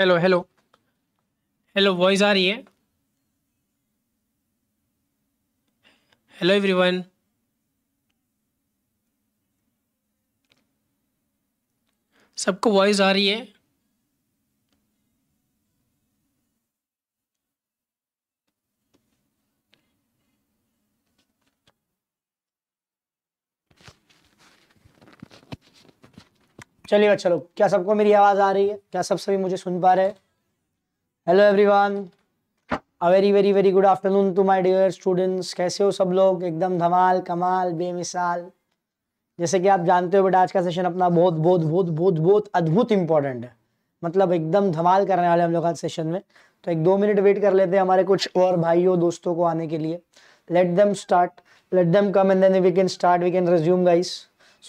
Hello hello hello voice आ रही है हेलो एवरीवन सबको वॉइस आ रही है चलिए अच्छा लोग क्या सबको मेरी आवाज़ आ रही है क्या सब सभी मुझे सुन पा रहे हैं hello everyone a very very very good afternoon to my dear students कैसे हो सब लोग एकदम धमाल कमाल बेमिसाल जैसे कि आप जानते हो बेटा आज का सेशन अपना बहुत बहुत बहुत बहुत बहुत अद्भुत इंपॉर्टेंट है मतलब एकदम धमाल करने वाले हम लोग आज सेशन में तो एक दो मिनट वेट कर लेते हैं हमारे कुछ और भाइयों दोस्तों को आने के लिए let them start let them come and then we can start we can resume guys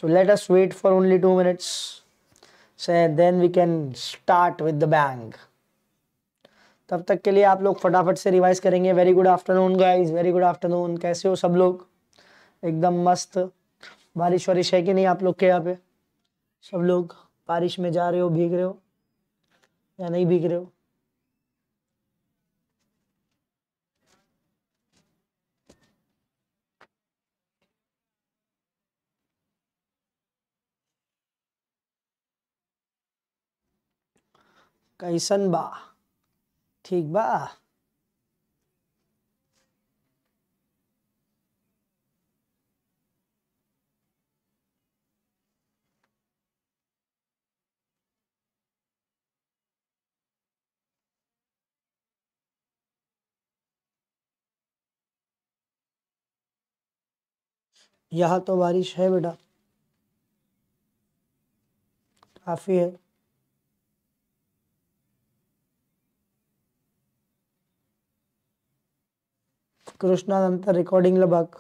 so let us wait for only two minutes से then we can start with the bank तब तक के लिए आप लोग फटाफट से रिवाइज करेंगे very good afternoon guys very good afternoon कैसे हो सब लोग एकदम मस्त बारिश वारिश है कि नहीं आप लोग के यहाँ पे सब लोग बारिश में जा रहे हो भीग रहे हो या नहीं भीग रहे हो कैसन बा ठीक बा यहाँ तो बारिश है बेटा काफ़ी है कृष्णा रिकॉर्डिंग भाग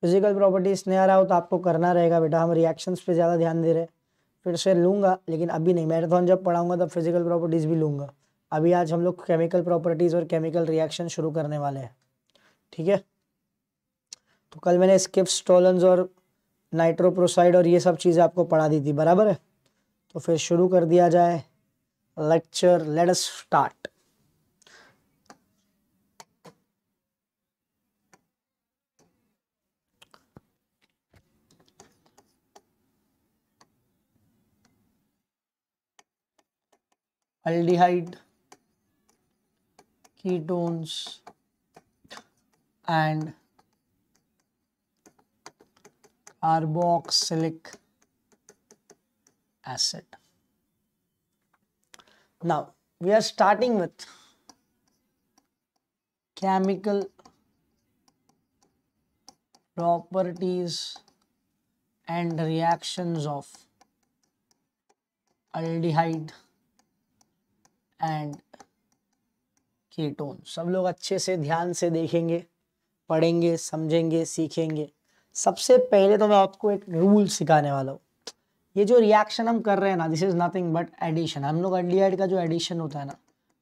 फिजिकल प्रॉपर्टीज नहीं आ रहा हो तो आपको करना रहेगा बेटा हम रिएक्शंस पे ज़्यादा ध्यान दे रहे फिर से लूँगा लेकिन अभी नहीं मैराथन जब पढ़ाऊँगा तब फिजिकल प्रॉपर्टीज़ भी लूँगा अभी आज हम लोग केमिकल प्रॉपर्टीज़ और केमिकल रिएक्शन शुरू करने वाले हैं ठीक है तो कल मैंने स्किप स्टोलन और नाइट्रोप्रोसाइड और ये सब चीज़ें आपको पढ़ा दी थी बराबर है तो फिर शुरू कर दिया जाए lecture let start aldehyde, ketones and carboxylic acid. Now we are starting with chemical properties and reactions of aldehyde and ketone सब लोग अच्छे से ध्यान से देखेंगे पढ़ेंगे समझेंगे सीखेंगे सबसे पहले तो मैं आपको एक रूल सिखाने वाला हूँ ये जो रिएक्शन हम कर रहे हैं ना this is nothing but addition हम लोग एडलियाड का जो एडिशन होता है ना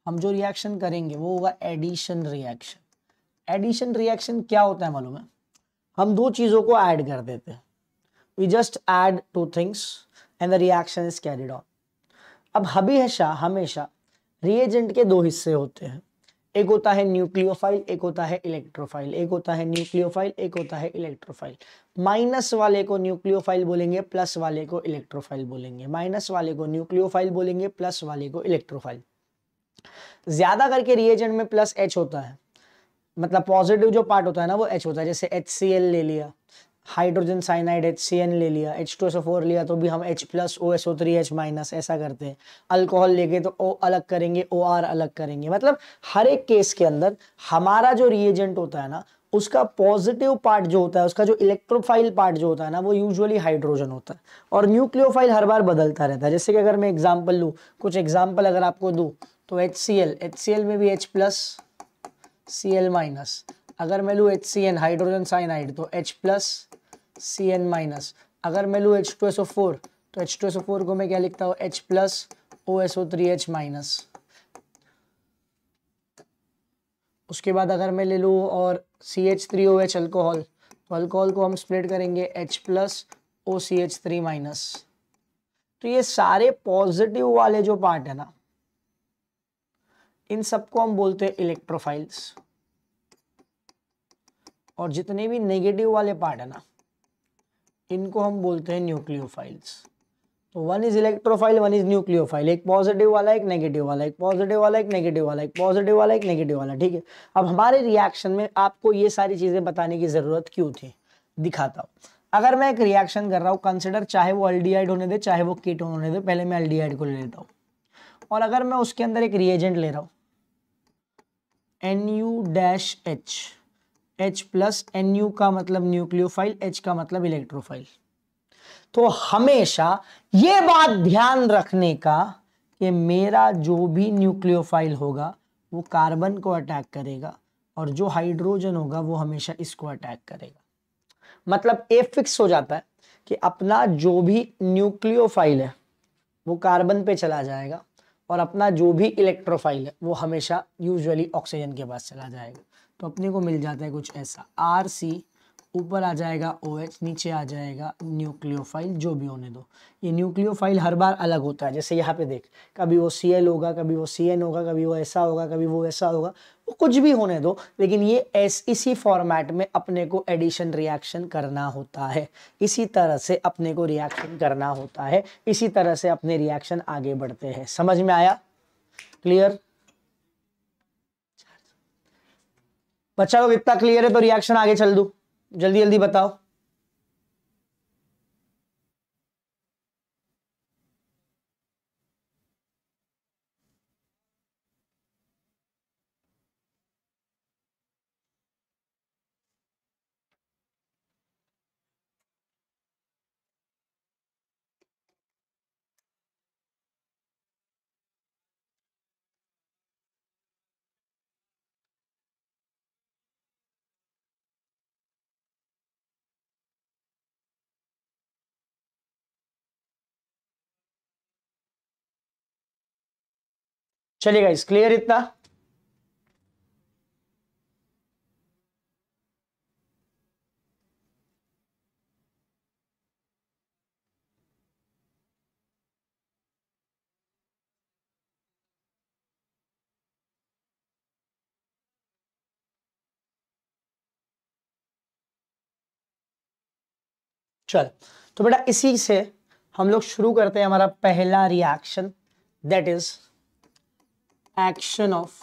हम जो रिएक्शन करेंगे वो होगा एडिशन रिएक्शन एडिशन रिएक्शन क्या होता है मालूम है हम दो चीज़ों को ऐड कर देते हैं we just add two things and the reaction is carried on अब हमेशा हमेशा रिएजेंट के दो हिस्से होते हैं एक होता है न्यूक्लियोफाइल एक होता है इलेक्ट्रोफाइल एक होता है न्यूक्लियोफाइल एक होता है इलेक्ट्रोफाइल माइनस वाले को न्यूक्लियोफाइल बोलेंगे प्लस वाले को इलेक्ट्रोफाइल बोलेंगे माइनस वाले को न्यूक्लियोफाइल बोलेंगे प्लस वाले को इलेक्ट्रोफाइल ज्यादा करके रिएजेंट में प्लस एच होता है मतलब पॉजिटिव जो पार्ट होता है ना वो एच होता है जैसे एच ले लिया hydrogen cyanide H C N ले लिया H two S O four लिया तो भी हम H plus O S O three H minus ऐसा करते हैं अल्कोहल लेके तो ओ अलग करेंगे ओ आर अलग करेंगे मतलब हर एक केस के अंदर हमारा जो रिएजेंट होता है ना उसका पॉजिटिव पार्ट जो होता है उसका जो इलेक्ट्रोफाइल पार्ट जो होता है ना वो यूजुअली हाइड्रोजन होता है और न्यूक्लियोफाइल हर बार बदलता रहता है जैसे कि अगर मैं एग्जाम्पल लू कुछ एग्जाम्पल अगर आपको दू तो H C L H C L में भी H plus C L minus अगर मैं लूँ H C N hydrogen cyanide तो H plus C N minus अगर मैं लूँ H two S O four तो H two S O four को मैं क्या लिखता हूँ H plus O S O three H minus उसके बाद अगर मैं ले लूँ और C H three O H alcohol तो अल्कोहल को हम स्प्लिट करेंगे H plus O C H three minus तो ये सारे पॉजिटिव वाले जो पार्ट है ना इन सबको हम बोलते हैं इलेक्ट्रोफाइल्स और जितने भी नेगेटिव वाले पार्ट है ना इनको हम बोलते हैं न्यूक्लियोफाइल्स तो one is electrophile one is nucleophile एक पॉजिटिव वाला एक नेगेटिव वाला एक पॉजिटिव वाला एक नेगेटिव वाला एक पॉजिटिव वाला एक नेगेटिव वाला ठीक है अब हमारे रिएक्शन में आपको ये सारी चीज़ें बताने की ज़रूरत क्यों थी दिखाता हूँ अगर मैं एक रिएक्शन कर रहा हूँ कंसिडर चाहे वो एल होने दे चाहे वो किट होने दे पहले मैं एल को ले लेता हूँ और अगर मैं उसके अंदर एक रिएजेंट ले रहा हूँ N U dash H H plus N U का मतलब न्यूक्लियोफाइल एच का मतलब इलेक्ट्रोफाइल तो हमेशा ये बात ध्यान रखने का कि मेरा जो भी न्यूक्लियोफाइल होगा वो कार्बन को अटैक करेगा और जो हाइड्रोजन होगा वो हमेशा इसको अटैक करेगा मतलब ए फिक्स हो जाता है कि अपना जो भी न्यूक्लियोफाइल है वो कार्बन पे चला जाएगा और अपना जो भी इलेक्ट्रोफाइल है वो हमेशा यूजुअली ऑक्सीजन के पास चला जाएगा तो अपने को मिल जाता है कुछ ऐसा आर सी ऊपर आ जाएगा ओ OH, एच नीचे आ जाएगा न्यूक्लियोफाइल जो भी होने दो ये न्यूक्लियोफाइल हर बार अलग होता है जैसे यहाँ पे देख कभी वो सी एल होगा कभी वो सी एन होगा कभी वो ऐसा होगा कभी वो ऐसा होगा वो कुछ भी होने दो लेकिन ये एस इसी फॉर्मेट में अपने को एडिशन रिएक्शन करना होता है इसी तरह से अपने को रिएक्शन करना होता है इसी तरह से अपने रिएक्शन आगे बढ़ते हैं समझ में आया क्लियर बच्चा को इतना क्लियर है तो रिएक्शन आगे चल दू जल्दी जल्दी बताओ चलिएगा इस क्लियर इतना चल तो बेटा इसी से हम लोग शुरू करते हैं हमारा पहला reaction that is action of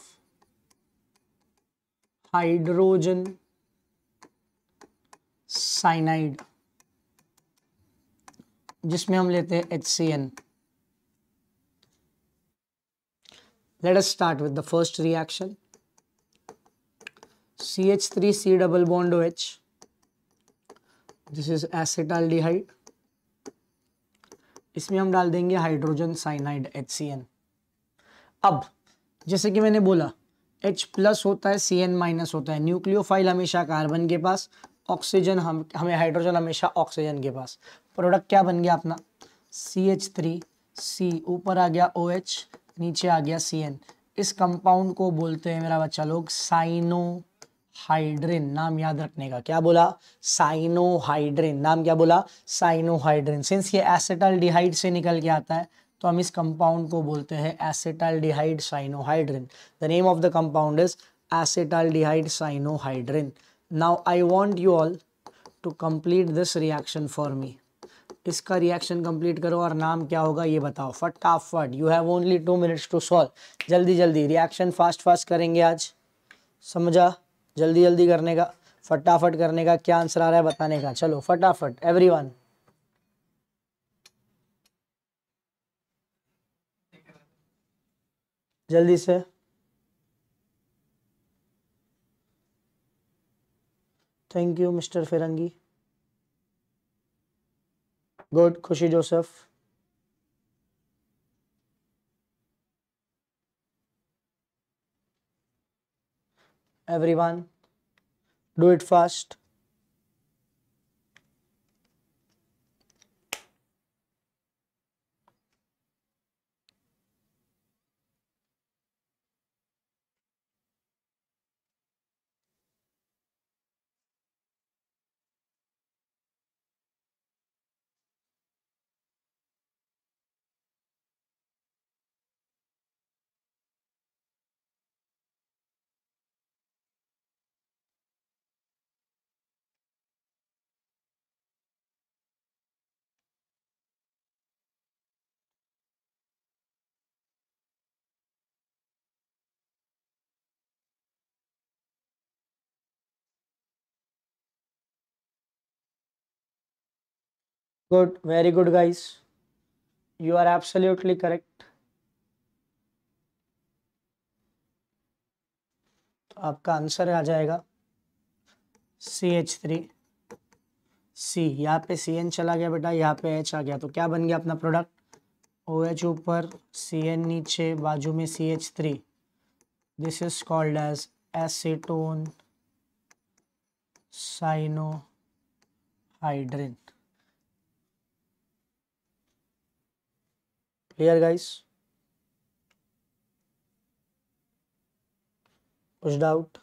hydrogen cyanide जिसमें हम लेते हैं H C N let's start with the first reaction C H three C double bond H this is aldehyde इसमें हम डाल देंगे hydrogen cyanide H C N अब जैसे कि मैंने बोला H प्लस होता है सी एन माइनस होता है न्यूक्लियोफाइल हमेशा कार्बन के पास ऑक्सीजन हम हमें हाइड्रोजन हमेशा ऑक्सीजन के पास प्रोडक्ट क्या बन गया अपना सी एच थ्री सी ऊपर आ गया ओ OH, नीचे आ गया सी एन इस कंपाउंड को बोलते हैं मेरा बच्चा लोग साइनोहाइड्रिन नाम याद रखने का क्या बोला साइनोहाइड्रिन नाम क्या बोला साइनोहाइड्रिन सिंस ये एसिटल डिहाइड से निकल के आता है तो हम इस कंपाउंड को बोलते हैं aldehyde cyanohydrin the name of the compound is aldehyde cyanohydrin now I want you all to complete this reaction for me इसका रिएक्शन कंप्लीट करो और नाम क्या होगा ये बताओ फटाफट you have only two minutes to solve जल्दी जल्दी रिएक्शन फास्ट फास्ट करेंगे आज समझा जल्दी जल्दी करने का फटाफट करने का क्या आंसर आ रहा है बताने का चलो फटाफट एवरीवन जल्दी से थैंक यू मिस्टर फिरंगी good Khushi Joseph everyone do it fast good very good guys you are absolutely correct आपका आंसर आ जाएगा सी एच थ्री सी यहाँ पे सी एन चला गया बेटा यहाँ पे एच आ गया तो क्या बन गया अपना प्रोडक्ट ओ एच ऊपर सी एन नीचे बाजू में C H three this is called as acetone cyano clear guys कुछ डाउट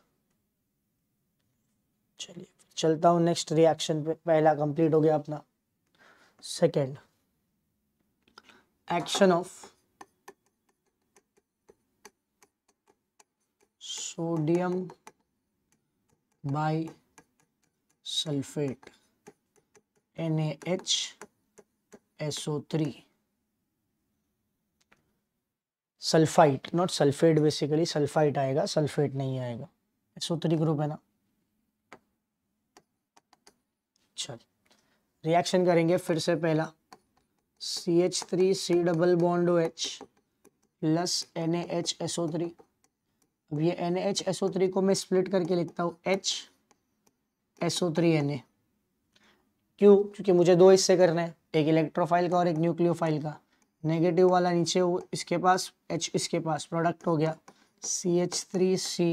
चलिए चलता हूँ नेक्स्ट रिएक्शन पे पहला कंप्लीट हो गया अपना second action of sodium bi sulphate N A H S O three sulphite not sulphate basically sulphite आएगा सल्फेट नहीं आएगा एसओ थ्री ग्रुप है ना अच्छा रिएक्शन करेंगे फिर से पहला C H three C double bond O H plus N A H S O three अब ये N H S O three को मैं स्प्लिट करके लिखता हूँ H S O three N A क्यों क्योंकि मुझे दो हिस्से करना है एक इलेक्ट्रोफाइल का और एक न्यूक्लियोफाइल का नेगेटिव वाला नीचे इसके पास एच इसके पास प्रोडक्ट हो गया सी एच थ्री सी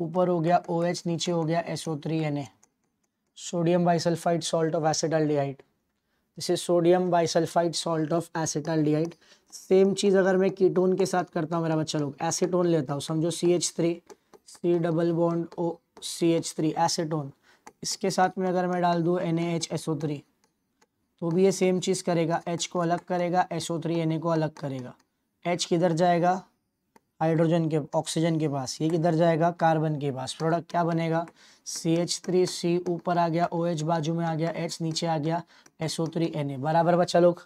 ऊपर हो गया ओ OH, एच नीचे हो गया S O three N A sodium bisulphide salt of acetaldehyde this is sodium bisulphide salt of acetaldehyde same चीज़ अगर मैं कीटोन के साथ करता हूँ मेरा बच्चा लोग एसिटोन लेता हूँ समझो C H three C double bond O C H three acetone इसके साथ में अगर मैं डाल दूँ N A H S O three तो भी ये सेम चीज़ करेगा एच को अलग करेगा S O three N A को अलग करेगा एच किधर जाएगा हाइड्रोजन के ऑक्सीजन के पास ये किधर जाएगा कार्बन के पास प्रोडक्ट क्या बनेगा सी एच थ्री सी ऊपर आ गया ओ OH बाजू में आ गया एच नीचे आ गया S O three N A बराबर बच्चा लोग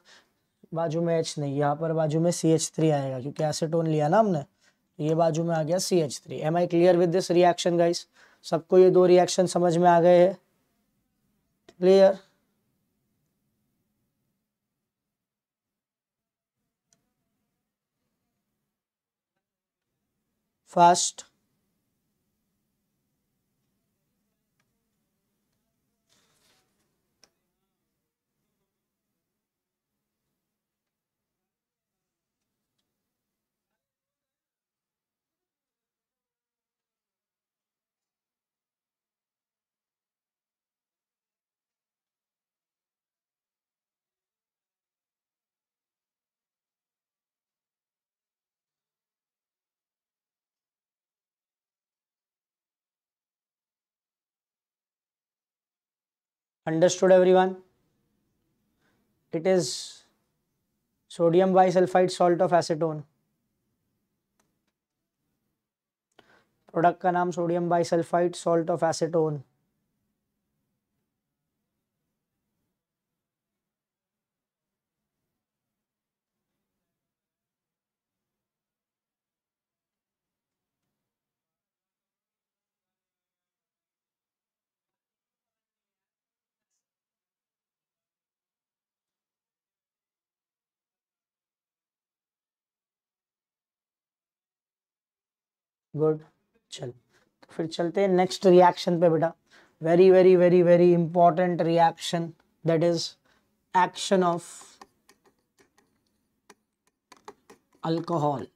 बाजू में एच नहीं यहाँ पर बाजू में सी एच थ्री आएगा क्योंकि एसेटोन लिया ना हमने तो ये बाजू में आ गया C H three am I clear with this reaction guys सबको ये दो रिएक्शन समझ में आ गए हैं clear First, understood everyone it is sodium bisulfite salt of acetone product का नाम sodium bisulphide salt of acetone good चल तो फिर चलते हैं नेक्स्ट रिएक्शन पे बेटा very very very very important reaction that is action of alcohol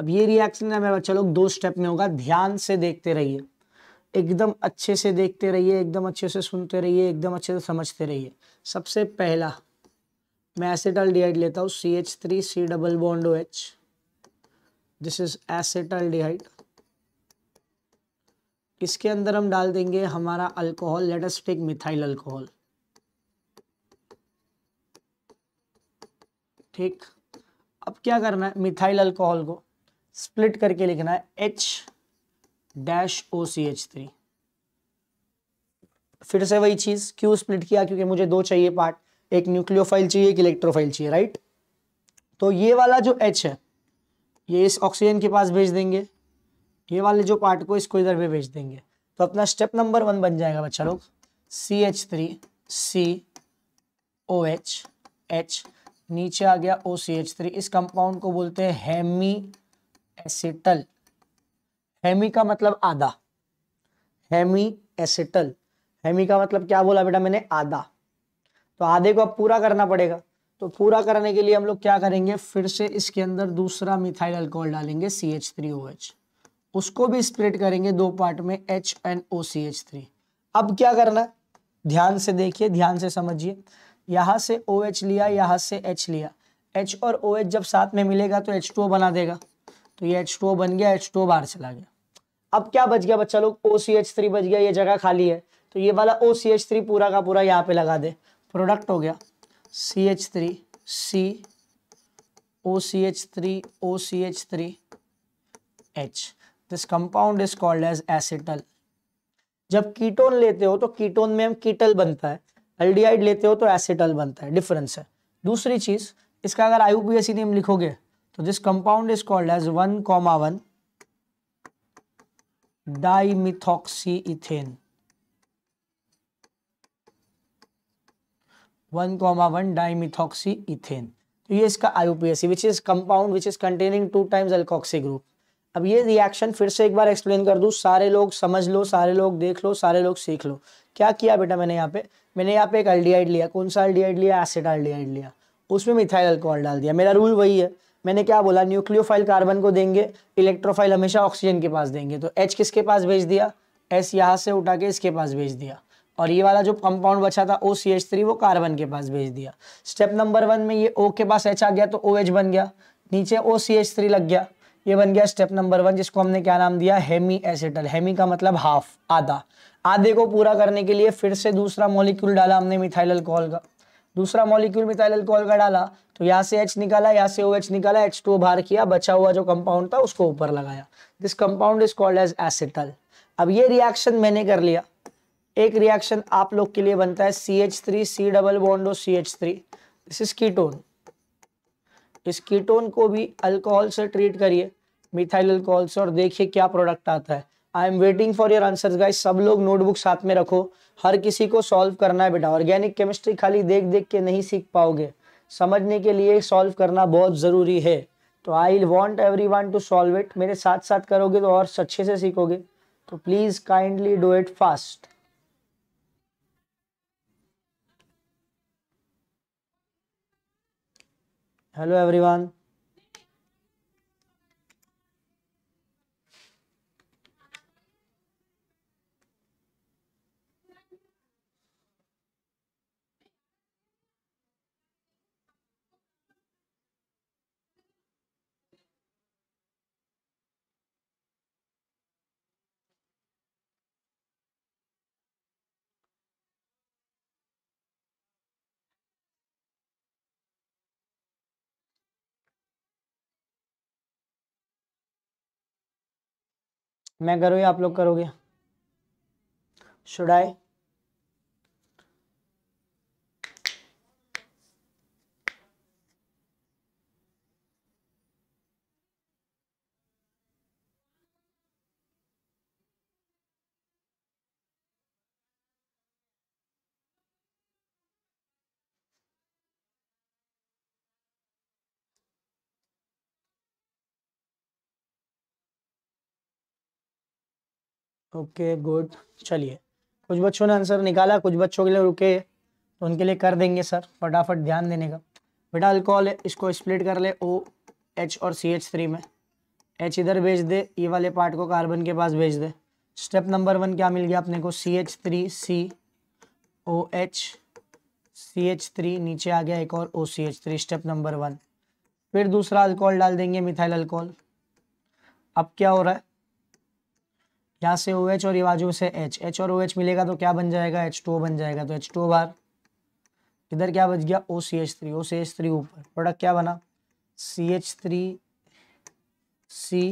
अब ये रिएक्शन है मेरे चलो दो स्टेप में होगा ध्यान से देखते रहिए एकदम अच्छे से देखते रहिए एकदम अच्छे से सुनते रहिए एकदम अच्छे से समझते रहिए सबसे पहला मैं एसिटल डी लेता हूँ C H three C double bond O H this is acetaldehyde इसके अंदर हम डाल देंगे हमारा alcohol let take methyl alcohol ठीक अब क्या करना है मिथाइल अल्कोहल को स्प्लिट करके लिखना है H dash O C H three फिर से वही चीज क्यों स्प्लिट किया क्योंकि मुझे दो चाहिए पार्ट एक न्यूक्लियोफाइल चाहिए एक इलेक्ट्रोफाइल चाहिए राइट तो ये वाला जो एच है ये इस ऑक्सीजन के पास भेज देंगे ये वाले जो पार्ट को इसको इधर भी भेज देंगे तो अपना स्टेप नंबर वन बन जाएगा बच्चा लोग C H three C O H H नीचे आ गया ओ सी एच थ्री इस कंपाउंड को बोलते हैं हेमी एसिटल हेमी का मतलब आधा हेमी एसिटल हेमी का मतलब क्या बोला बेटा मैंने आधा तो आधे को अब पूरा करना पड़ेगा तो पूरा करने के लिए हम लोग क्या करेंगे फिर से इसके अंदर दूसरा मिथाइल अल्कोहल डालेंगे C H three O H उसको भी स्प्लिट करेंगे दो पार्ट में H N O C H three अब क्या करना ध्यान से देखिए ध्यान से समझिए यहाँ से ओ एच लिया यहाँ से एच लिया एच और ओ एच जब साथ में मिलेगा तो एच टू ओ बना देगा तो ये एच टू ओ बन गया एच टू बाहर चला गया अब क्या बच गया बच्चा लोग ओ सी एच थ्री बच गया ये जगह खाली है तो ये वाला ओ सी एच थ्री पूरा का पूरा यहाँ पे लगा दे प्रोडक्ट हो गया C H three C O C H three O C H three H this compound is called as acetal जब कीटोन लेते हो तो कीटोन में हम कीटल बनता है एल्डिहाइड लेते हो तो एसिटल बनता है डिफरेंस है दूसरी चीज इसका अगर पी यू नेम लिखोगे तो this compound is called as one comma one dimethoxy ethane one comma one dimethoxy ethane तो ये इसका IUPAC which is compound which is containing two times alkoxy group अब ये रिएक्शन फिर से एक बार एक्सप्लेन कर दू सारे लोग समझ लो सारे लोग देख लो सारे लोग सीख लो क्या किया बेटा मैंने यहाँ पे मैंने यहाँ पे एक अल्डीहाइड लिया कौन सा अल्डियाइड लिया एसिड अल्डियाइड लिया उसमें मिथाइल अल्कोहल डाल दिया मेरा रूल वही है मैंने क्या बोला न्यूक्लियोफाइल कार्बन को देंगे इलेक्ट्रोफाइल हमेशा ऑक्सीजन के पास देंगे तो एच किसके पास भेज दिया एस यहाँ से उठा के इसके पास भेज दिया और ये वाला जो कंपाउंड बचा था ओ सी एच थ्री वो कार्बन के पास भेज दिया स्टेप नंबर वन में ये ओ के पास एच आ गया तो ओ एच बन गया नीचे ओ सी एच थ्री लग गया ये बन गया स्टेप नंबर वन जिसको हमने क्या नाम दिया हेमी एसिटल हेमी का मतलब हाफ आधा आधे को पूरा करने के लिए फिर से दूसरा मॉलिक्यूल डाला हमने मिथाइल अल्कोहल का दूसरा मॉलिक्यूल मिथाइल अल्कोहल का डाला तो यहाँ से एच निकाला यहाँ से ओ एच निकाला एच टू बाहर किया बचा हुआ जो कंपाउंड था उसको ऊपर लगाया this compound is called as acetal अब ये रिएक्शन मैंने कर लिया एक रिएक्शन आप लोग के लिए बनता है C H three C double bond O C H three this is ketone इस कीटोन को भी अल्कोहल से ट्रीट करिए मिथाइल अल्कोहल से और देखिए क्या प्रोडक्ट आता है I am waiting for your answer guys सब लोग नोटबुक साथ में रखो हर किसी को सॉल्व करना है बेटा ऑर्गेनिक केमिस्ट्री खाली देख देख के नहीं सीख पाओगे समझने के लिए सॉल्व करना बहुत ज़रूरी है तो I want everyone to solve it मेरे साथ साथ करोगे तो और अच्छे से सीखोगे तो please kindly do it fast hello everyone मैं करूँ या आप लोग करोगे शुड आई ओके गुड चलिए कुछ बच्चों ने आंसर निकाला कुछ बच्चों के लिए रुके तो उनके लिए कर देंगे सर फटाफट ध्यान देने का बेटा अल्कोहल इसको स्प्लिट कर ले ओ एच और सी एच थ्री में एच इधर भेज दे ई e वाले पार्ट को कार्बन के पास भेज दे स्टेप नंबर वन क्या मिल गया अपने को C H three C O H C H three नीचे आ गया एक और O C H three step number one फिर दूसरा अल्कोहल डाल देंगे मिथाइल अल्कोहल अब क्या हो रहा है यहाँ से ओ OH और ये बाजू से H H और ओ OH मिलेगा तो क्या बन जाएगा एच टू बन जाएगा तो एच टू बार इधर क्या बच गया O C H three O C H three ऊपर प्रोडक्ट क्या बना C H three C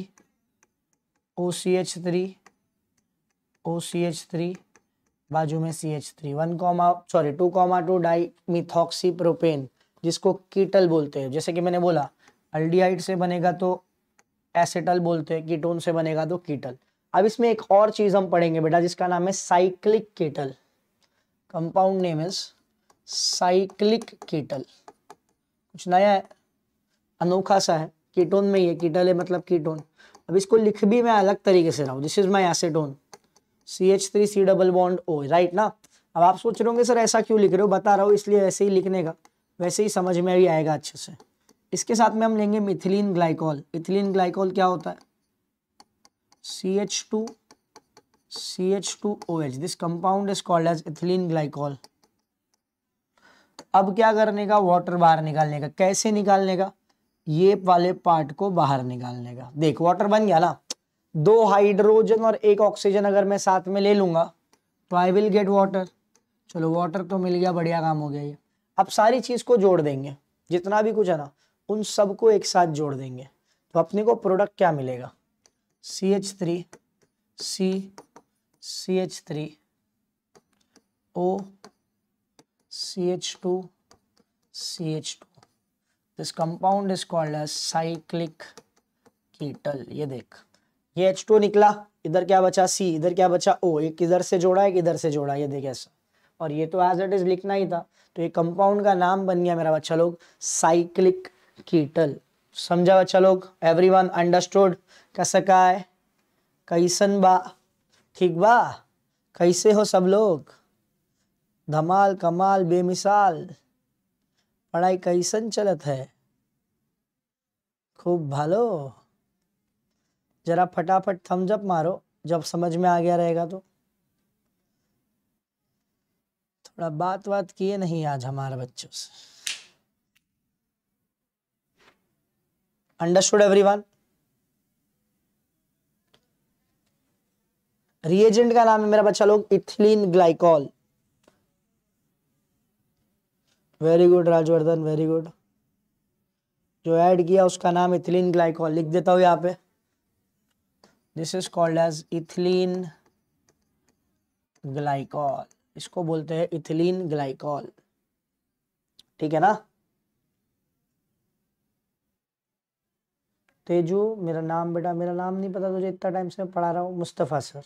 O C H three O C H three बाजू में C H three one comma sorry two comma two di methoxy propane जिसको ketal बोलते हैं जैसे कि मैंने बोला अल्डिहाइड से बनेगा तो एसेटल बोलते हैं कीटोन से बनेगा तो कीटल अब इसमें एक और चीज हम पढ़ेंगे बेटा जिसका नाम है cyclic ketal compound name is cyclic ketal कुछ नया है अनोखा सा है कीटोन में ही है कीटल है मतलब कीटोन अब इसको लिख भी मैं अलग तरीके से रहा हूँ this is my acetone C H three C double bond O right ना अब आप सोच रहे होंगे सर ऐसा क्यों लिख रहे हो बता रहा हूँ इसलिए वैसे ही लिखने का वैसे ही समझ में भी आएगा अच्छे से इसके साथ में हम लेंगे मिथिलीन ग्लाइकॉल इथिलीन ग्लाइकॉल क्या होता है CH2 CH2OH this compound is called as ethylene glycol अब क्या करने का वाटर बाहर निकालने का कैसे निकालने का ये वाले पार्ट को बाहर निकालने का देख वाटर बन गया ना दो हाइड्रोजन और एक ऑक्सीजन अगर मैं साथ में ले लूंगा तो आई विल गेट वाटर चलो वाटर तो मिल गया बढ़िया काम हो गया ये अब सारी चीज़ को जोड़ देंगे जितना भी कुछ है ना उन सबको एक साथ जोड़ देंगे तो अपने को प्रोडक्ट क्या मिलेगा C H three C C H three O C H two C H two this compound is called as cyclic ketal ये देख ये एच टू निकला इधर क्या बचा सी इधर क्या बचा ओ एक इधर से जोड़ा एक इधर से जोड़ा ये देख ऐसा और ये तो एज इट इज लिखना ही था तो ये कंपाउंड का नाम बन गया मेरा बच्चा लोग साइक्लिक कीटल समझा बच्चा लोग एवरीवन अंडरस्टूड सका है कैसन बा ठीक बा कैसे हो सब लोग धमाल कमाल बेमिसाल पढ़ाई कैसन चलत है खूब भालो जरा फटाफट थम जब मारो जब समझ में आ गया रहेगा तो थोड़ा बात बात किए नहीं आज हमारे बच्चों से अंडरस्टूड एवरीवन रिएजेंट का नाम है मेरा बच्चा लोग ethylene glycol very good Rajvardhan very good जो ऐड किया उसका नाम इथिलीन ग्लाइकॉल लिख देता हूं यहाँ पे this is called as ethylene glycol इसको बोलते हैं इथिलीन ग्लाइकॉल ठीक है ना तेजू मेरा नाम बेटा मेरा नाम नहीं पता तुझे इतना टाइम से पढ़ा रहा हूँ मुस्तफ़ा सर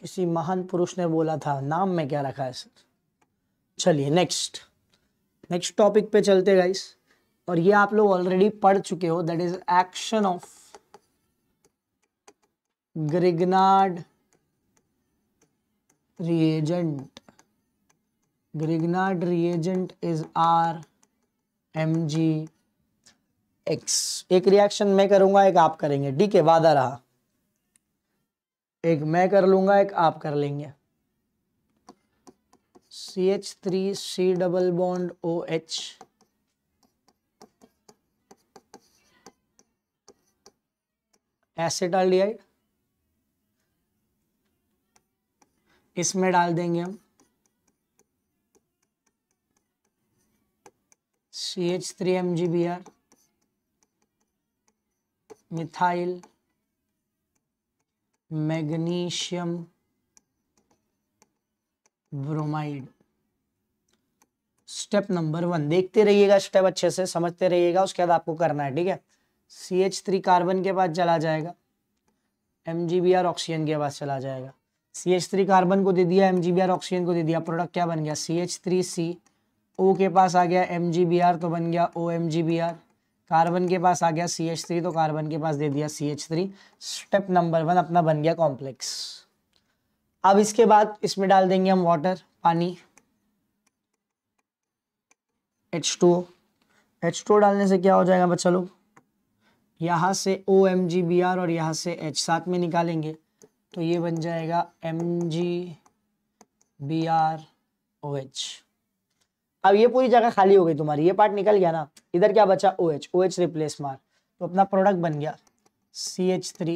किसी महान पुरुष ने बोला था नाम में क्या रखा है सर चलिए नेक्स्ट नेक्स्ट टॉपिक पे चलते गाइस और ये आप लोग ऑलरेडी पढ़ चुके हो that is action of Grignard reagent Grignard reagent is R M G X एक रिएक्शन मैं करूंगा एक आप करेंगे ठीक है वादा रहा एक मैं कर लूंगा एक आप कर लेंगे C H three C double bond O H दिया इसमें डाल देंगे हम C H three M G B R methyl magnesium bromide step number one देखते रहिएगा स्टेप अच्छे से समझते रहिएगा उसके बाद आपको करना है ठीक है सी एच थ्री कार्बन के पास चला जाएगा M G B R oxygen के पास चला जाएगा सी एच थ्री कार्बन को दे दिया M G B R oxygen को दे दिया प्रोडक्ट क्या बन गया सी एच थ्री सी ओ के पास आ गया एम जी बी आर तो बन गया O M G B R carbon के पास आ गया सी एच थ्री तो कार्बन के पास दे दिया C H three step number one अपना बन गया कॉम्प्लेक्स अब इसके बाद इसमें डाल देंगे हम वाटर पानी एच टू एच टू डालने से क्या हो जाएगा बच्चा लोग यहाँ से O M G B R और यहाँ से एच साथ में निकालेंगे तो ये बन जाएगा M G B R O H अब ये पूरी जगह खाली हो गई तुम्हारी ये पार्ट निकल गया ना इधर क्या बचा O H O H replace मार तो अपना प्रोडक्ट बन गया C H three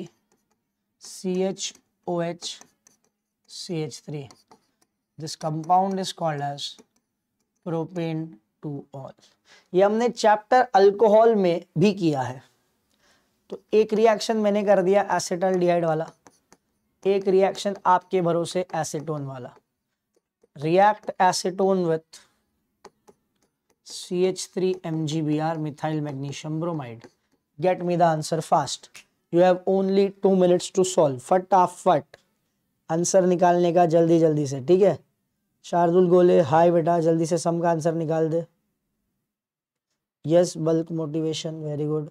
C H O H C H three this compound is called as propane two ol ये हमने चैप्टर अल्कोहल में भी किया है तो एक रिएक्शन मैंने कर दिया एसिटल डिहाइड वाला एक रिएक्शन आपके भरोसे एसिटोन वाला react acetone with C H three M G B R methyl magnesium bromide get me the answer fast you have only two minutes to solve फट फट आंसर निकालने का जल्दी जल्दी से ठीक है शार्दुल गोले हाय बेटा जल्दी से सम का आंसर निकाल दे yes bulk motivation very good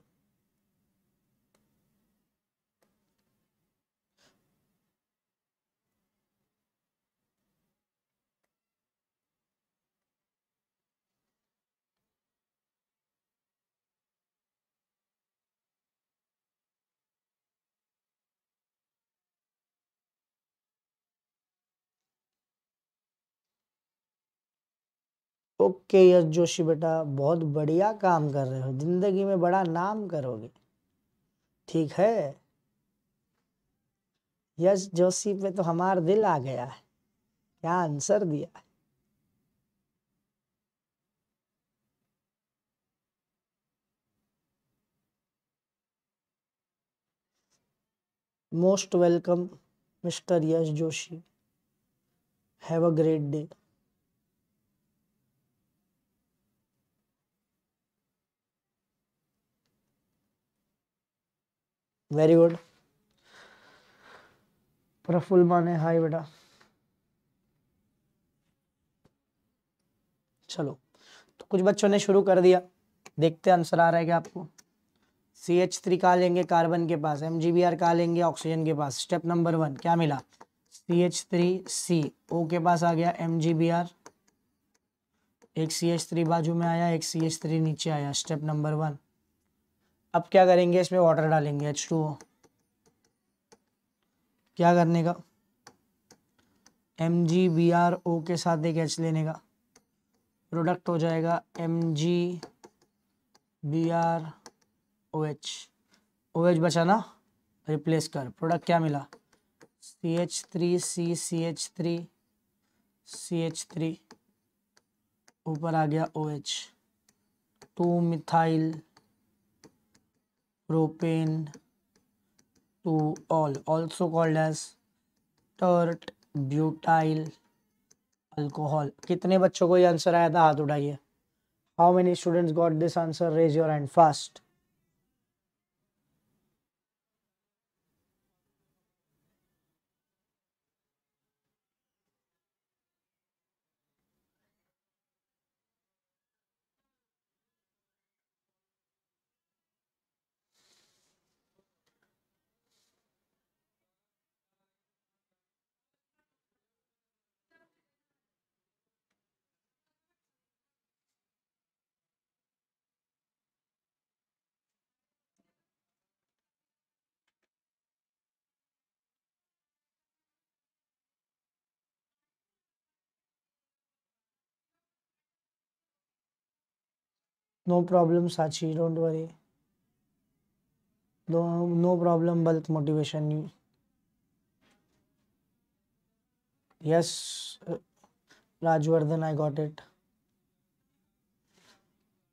okay Yash Joshi बेटा बहुत बढ़िया काम कर रहे हो जिंदगी में बड़ा नाम करोगे ठीक है यश जोशी पे तो हमारा दिल आ गया है क्या आंसर दिया है most welcome mister Yash Joshi have a great day very good Praful Mane hi बेटा चलो तो कुछ बच्चों ने शुरू कर दिया देखते आंसर आ रहा है क्या आपको सी एच थ्री कहा लेंगे कार्बन के पास एम जी बी आर कहा लेंगे ऑक्सीजन के पास स्टेप नंबर वन क्या मिला सी एच थ्री सी ओ के पास आ गया एम जी बी आर एक सी एच थ्री बाजू में आया एक सी एच थ्री नीचे आया स्टेप नंबर वन अब क्या करेंगे इसमें वाटर डालेंगे एच टू क्या करने का M G B R O के साथ एक एच लेने का प्रोडक्ट हो जाएगा M G B R O H O H बचाना रिप्लेस कर प्रोडक्ट क्या मिला C H three C C H three C H three ऊपर आ गया O H two methyl propane to all also called as tert butyl alcohol कितने बच्चों को ये आंसर आया था हाथ उठाइए how many students got this answer raise your hand fast no problem Sachi don't worry no problem bulk motivation yes Rajvardhan I got it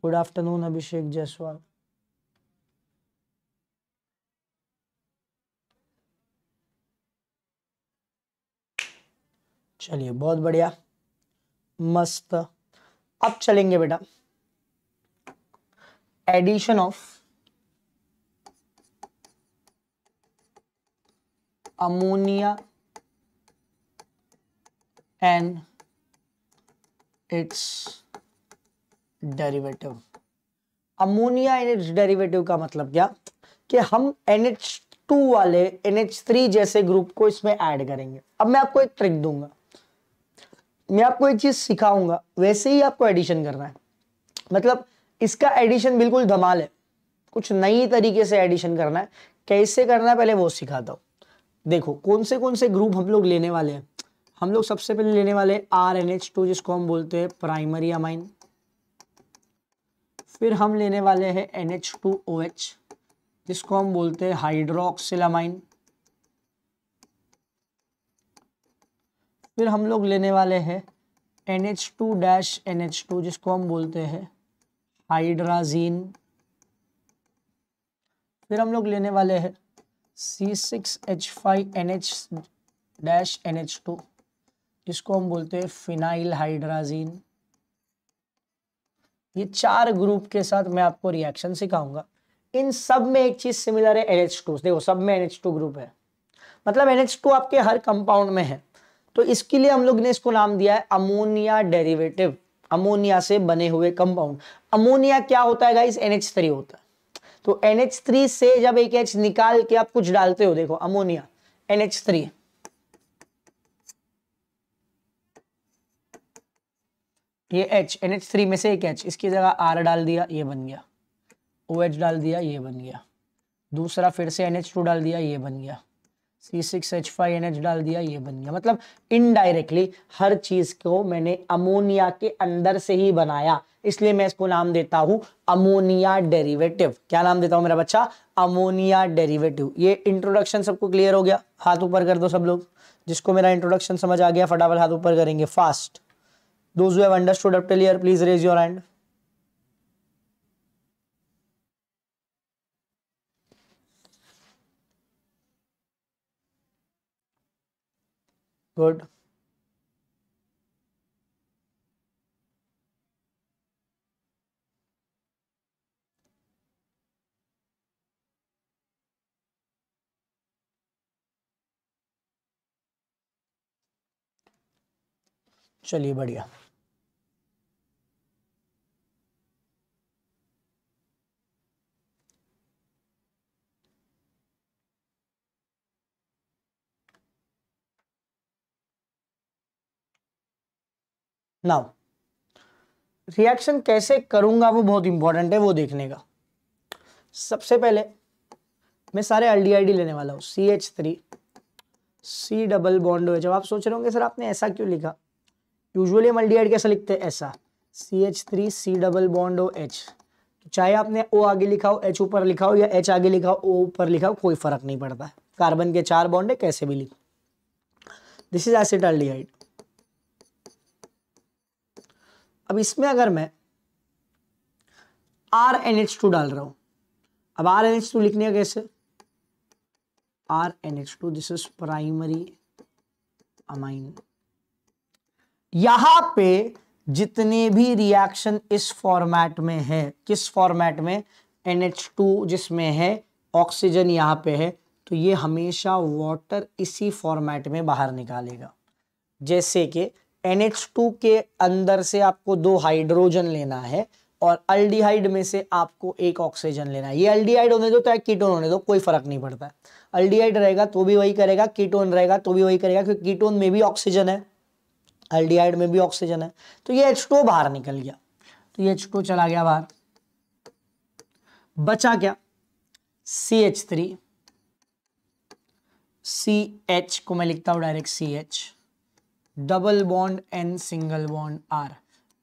good afternoon Abhishek Jaiswal चलिए बहुत बढ़िया मस्त अब चलेंगे बेटा addition of ammonia and it's derivative ammonia and it's derivative का मतलब क्या कि हम एन एच टू वाले एनएच थ्री जैसे ग्रुप को इसमें ऐड करेंगे अब मैं आपको एक ट्रिक दूंगा मैं आपको एक चीज सिखाऊंगा वैसे ही आपको एडिशन करना है मतलब इसका एडिशन बिल्कुल धमाल है कुछ नई तरीके से एडिशन करना है कैसे करना है पहले वो सिखाता हूँ देखो कौन से कौन से ग्रुप हम लोग लेने वाले हैं हम लोग सबसे पहले लेने वाले आर एन एच टू जिसको हम बोलते हैं प्राइमरी अमाइन फिर हम लेने वाले हैं N H two O H जिसको हम बोलते हैं अमाइन फिर हम लोग लेने वाले हैं N H two dash N H two जिसको हम बोलते हैं हाइड्राजीन फिर हम लोग लेने वाले हैं सी सिक्स एच फाइव इसको हम बोलते हैं फिनाइल हाइड्राजीन ये चार ग्रुप के साथ मैं आपको रिएक्शन सिखाऊंगा इन सब में एक चीज सिमिलर है NH2 टू देखो सब में एन एच टू ग्रुप है मतलब NH2 टू आपके हर कंपाउंड में है तो इसके लिए हम लोग ने इसको नाम दिया है अमोनिया डेरिवेटिव अमोनिया से बने हुए कंपाउंड अमोनिया क्या होता है गाइस NH3 होता है तो NH3 से जब एक एच निकाल के आप कुछ डालते हो देखो अमोनिया NH3 ये H NH3 में से एक एच इसकी जगह आर डाल दिया ये बन गया ओ OH डाल दिया ये बन गया दूसरा फिर से NH2 डाल दिया ये बन गया C six H five N H डाल दिया ये बन गया मतलब इनडायरेक्टली हर चीज को मैंने अमोनिया के अंदर से ही बनाया इसलिए मैं इसको नाम देता हूं अमोनिया डेरिवेटिव क्या नाम देता हूं मेरा बच्चा अमोनिया डेरिवेटिव ये इंट्रोडक्शन सबको क्लियर हो गया हाथ ऊपर कर दो सब लोग जिसको मेरा इंट्रोडक्शन समझ आ गया फटाफट हाथ ऊपर करेंगे fast those have understood up please raise your hand good चलिए बढ़िया नाउ रिएक्शन कैसे करूंगा वो बहुत इंपॉर्टेंट है वो देखने का सबसे पहले मैं सारे एल लेने वाला हूँ C H three C double bond जब आप सोच रहे होंगे सर आपने ऐसा क्यों लिखा यूजुअली हम एल कैसे लिखते हैं ऐसा C H three C double bond O H तो चाहे आपने ओ आगे लिखा हो एच ऊपर लिखा हो या एच आगे लिखा हो ओ ऊपर लिखा हो कोई फर्क नहीं पड़ता कार्बन के चार बॉन्ड है कैसे भी लिखो दिस इज एसिड एल्डिहाइड अब इसमें अगर मैं आर एन एच टू डाल रहा हूं अब आर एन एच टू लिखने का कैसे R N H two this is primary amine यहां पे जितने भी रिएक्शन इस फॉर्मेट में है किस फॉर्मेट में एन एच टू जिसमें है ऑक्सीजन यहां पे है तो ये हमेशा वाटर इसी फॉर्मेट में बाहर निकालेगा जैसे कि NH2 के अंदर से आपको दो हाइड्रोजन लेना है और अल्डिहाइड में से आपको एक ऑक्सीजन लेना है ये अल्डिहाइड होने दो चाहे कीटोन होने दो कोई फर्क नहीं पड़ता अल्डिहाइड रहेगा तो भी वही करेगा कीटोन रहेगा तो भी वही करेगा क्योंकि कीटोन में भी ऑक्सीजन है अल्डिहाइड में भी ऑक्सीजन है तो ये एच टू बाहर निकल गया तो ये एच टू चला गया बाहर बचा क्या C H three C H को मैं लिखता हूं direct C H double bond and single bond R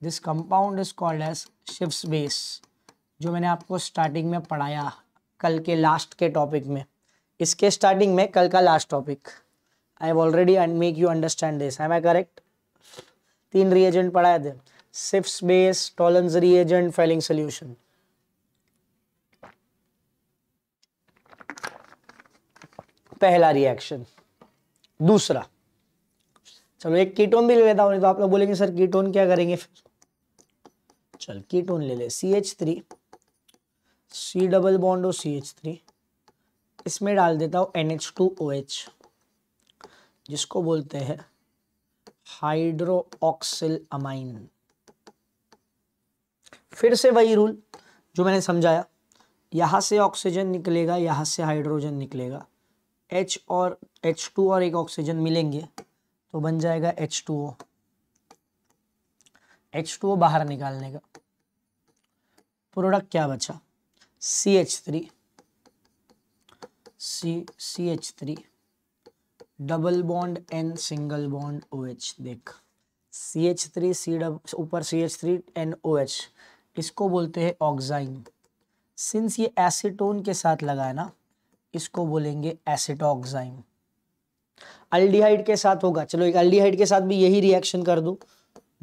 This compound is called as Schiff's base. जो मैंने आपको स्टार्टिंग में पढ़ाया कल के लास्ट के टॉपिक में इसके स्टार्टिंग में कल का last topic I have already make you understand this I I correct तीन रिएजेंट पढ़ाए थे Schiff's base Tollens reagent Fehling solution पहला रिएक्शन दूसरा चलो तो एक कीटोन भी ले लेता हूँ तो आप लोग बोलेंगे सर कीटोन क्या करेंगे फिर चल कीटोन ले ले C H three C double bond और सी एच थ्री इसमें डाल देता हूँ N H two O H जिसको बोलते हैं हाइड्रो ऑक्सिल अमाइन फिर से वही रूल जो मैंने समझाया यहाँ से ऑक्सीजन निकलेगा यहाँ से हाइड्रोजन निकलेगा एच और एच टू और एक ऑक्सीजन मिलेंगे तो बन जाएगा H two O H two O बाहर निकालने का प्रोडक्ट क्या बचा C H three C C H three double bond N single bond O H देख C H three C double ऊपर C H three N O H इसको बोलते हैं ऑक्साइन सिंस ये एसिटोन के साथ लगा है ना इसको बोलेंगे एसिटोक्साइन अल्डिहाइड के साथ होगा चलो एक अल्डिहाइड के साथ भी यही रिएक्शन कर दूँ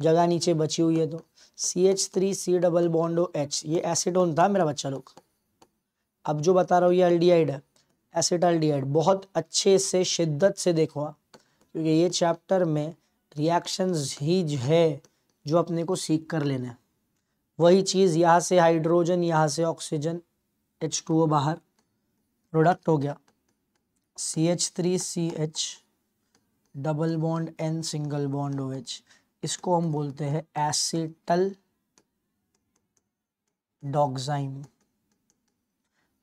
जगह नीचे बची हुई है तो C H three C double bond O H ये एसिडोन था मेरा बच्चा लोग अब जो बता रहा हूँ ये अल्डिहाइड है एसिड अल्डिहाइड बहुत अच्छे से शिद्दत से देखो आप क्योंकि ये चैप्टर में रिएक्शन ही है जो अपने को सीख कर लेना है वही चीज़ यहाँ से हाइड्रोजन यहाँ से ऑक्सीजन एच टू ओ बाहर प्रोडक्ट हो गया C H three C H double bond N single bond O H इसको हम बोलते हैं एसिटल डॉक्साइम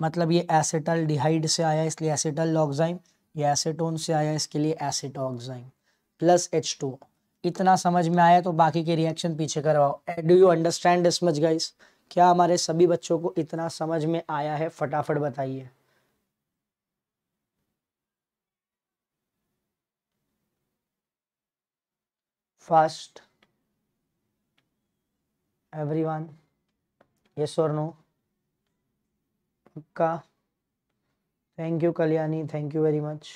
मतलब ये एसिटल डिहाइड से आया इसलिए एसिटल डॉक्साइम ये एसिटोन से आया इसके लिए एसिटॉक्साइम प्लस एच टू इतना समझ में आया तो बाकी के रिएक्शन पीछे करवाओ do you understand this much guys क्या हमारे सभी बच्चों को इतना समझ में आया है फटाफट बताइए fast everyone yes or no पक्का thank you Kalyani thank you very much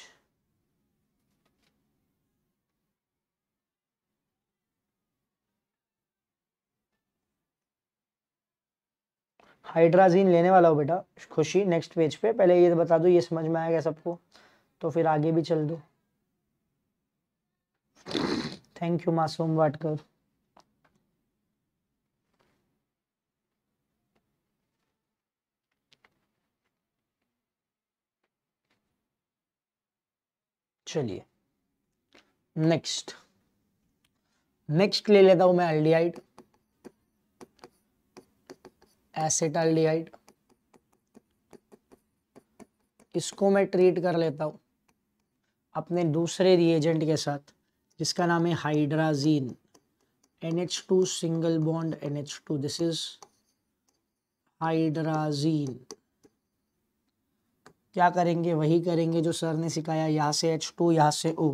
hydrazine लेने वाला हो बेटा खुशी नेक्स्ट पेज पे पहले ये बता दो ये समझ में आएगा सबको तो फिर आगे भी चल दो थैंक यू मासूम वाटकर चलिए नेक्स्ट नेक्स्ट ले लेता हूं मैं एल्डिहाइड एसिड एल्डिहाइड इसको मैं ट्रीट कर लेता हूं अपने दूसरे रिएजेंट के साथ जिसका नाम है hydrazine NH2 single bond NH2 this is hydrazine क्या करेंगे वही करेंगे जो सर ने सिखाया यहाँ से H2 टू यहाँ से O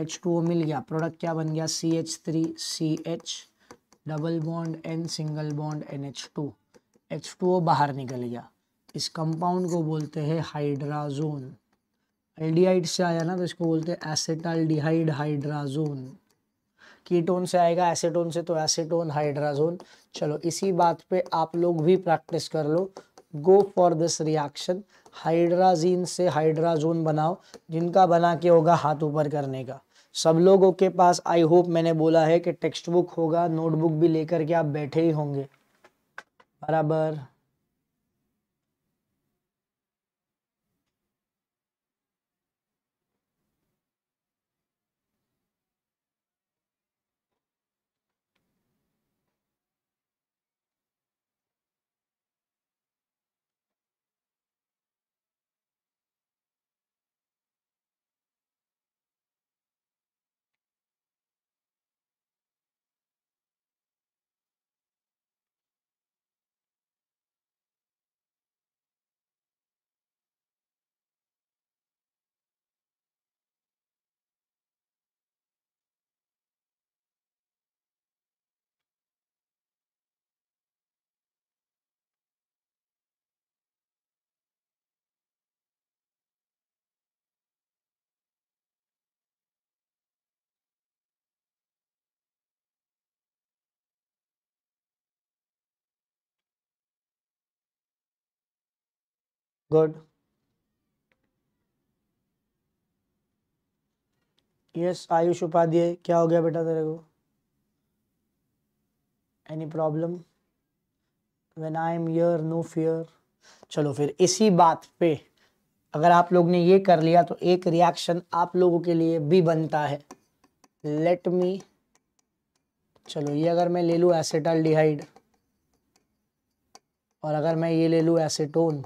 H2O मिल गया प्रोडक्ट क्या बन गया C H three C H double bond N single bond N H two H two O बाहर निकल गया इस कंपाउंड को बोलते हैं हाइड्राजोन एल्डिहाइड से आया ना तो इसको बोलते हैं एसेटाल्डिहाइड हाइड्राजोन कीटोन से आएगा एसेटोन से तो एसेटोन हाइड्राजोन चलो इसी बात पे आप लोग भी प्रैक्टिस कर लो go for this reaction hydrazine से हाइड्राजोन बनाओ जिनका बना के होगा हाथ ऊपर करने का सब लोगों के पास आई होप मैंने बोला है कि टेक्स्ट बुक होगा नोटबुक भी लेकर के आप बैठे ही होंगे बराबर good यस आयुष उपाध्याय क्या हो गया बेटा तेरे को any problem when I am here no fear चलो फिर इसी बात पे अगर आप लोग ने ये कर लिया तो एक रिएक्शन आप लोगों के लिए भी बनता है लेट मी चलो ये अगर मैं ले लूँ एसेटल और अगर मैं ये ले लूँ एसेटोन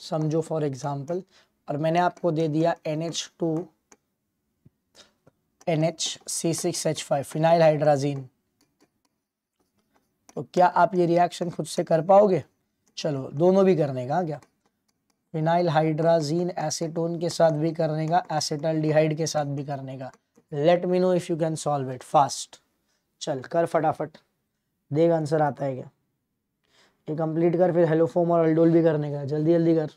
समझो फॉर एग्जाम्पल और मैंने आपको दे दिया N H two N H C six H five phenyl hydrazine तो क्या आप ये रिएक्शन खुद से कर पाओगे चलो दोनों भी करने का क्या फिनाइल हाइड्राजीन एसीटोन के साथ भी करने का एसिटल डिहाइड के साथ भी करने का let me know if you can solve it fast चल कर फटाफट देख आंसर आता है क्या ये कंप्लीट कर फिर हेलो फॉर्म और अल्डोल भी करने का जल्दी जल्दी कर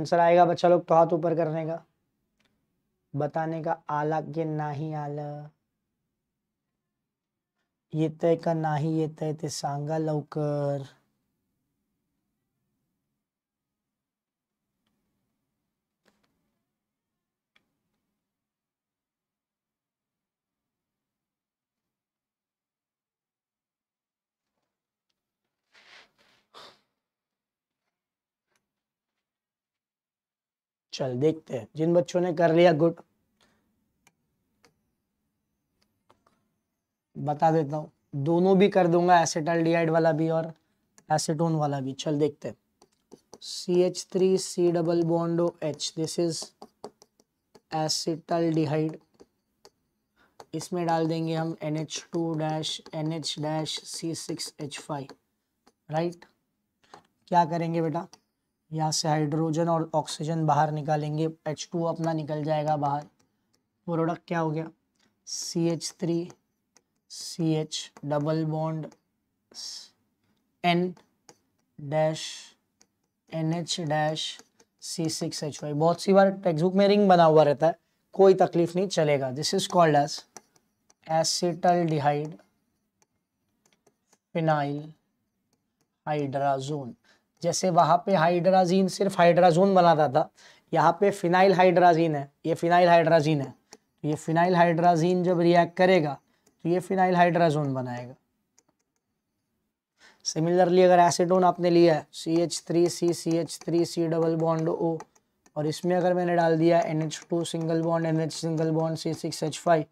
आंसर आएगा बच्चा लोग तो हाथ ऊपर करने का बताने का आला के ना ही आला तय का नाही तय ते सांगा लवकर चल देखते हैं जिन बच्चों ने कर लिया गुड बता देता हूं दोनों भी कर दूंगा एसिटल वाला भी और एसिटोन वाला भी चल देखते हैं C H three C double bond O H this is acetaldehyde इसमें डाल देंगे हम N H two dash N H dash C six H five right क्या करेंगे बेटा यहाँ से हाइड्रोजन और ऑक्सीजन बाहर निकालेंगे एच टू अपना निकल जाएगा बाहर प्रोडक्ट क्या हो गया C H three C H double bond N dash N H dash C six H वाई बहुत सी बार टेक्स बुक में रिंग बना हुआ रहता है कोई तकलीफ नहीं चलेगा this is called as acetaldehyde phenyl hydrazone जैसे वहाँ पे हाइड्राजीन सिर्फ हाइड्राजोन बनाता था यहाँ पे फिनाइल हाइड्राजीन है ये फिनाइल हाइड्राजीन है तो ये फिनाइल हाइड्राजीन जब रिएक्ट करेगा तो ये फिनाइल हाइड्राजोन बनाएगा सिमिलरली अगर एसिडोन आपने लिया है C H three C C H three C double bond O और इसमें अगर मैंने डाल दिया N H two single bond N H single bond C six H five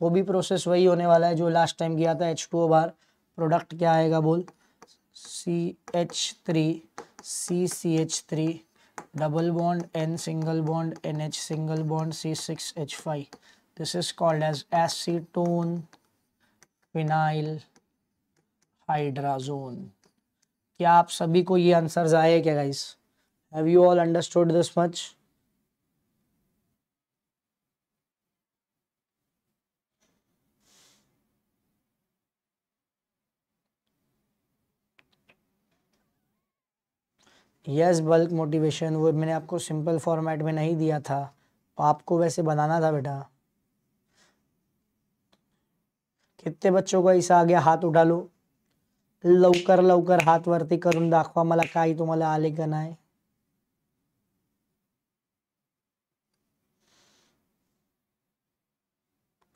तो भी प्रोसेस वही होने वाला है जो लास्ट टाइम किया था एच टू ओ बार प्रोडक्ट क्या आएगा बोल C H three C C H three double bond N single bond N H single bond C six H five this is called as acetone phenyl hydrazone क्या आप सभी को ये answer आए क्या guys have you all understood this much yes bulk motivation वो मैंने आपको सिंपल फॉर्मेट में नहीं दिया था तो आपको वैसे बनाना था बेटा कितने बच्चों का ऐसा आ गया हाथ उठा लो लवकर लवकर हाथ वरती कर दाखवा मला काय तुम्हारा आले का है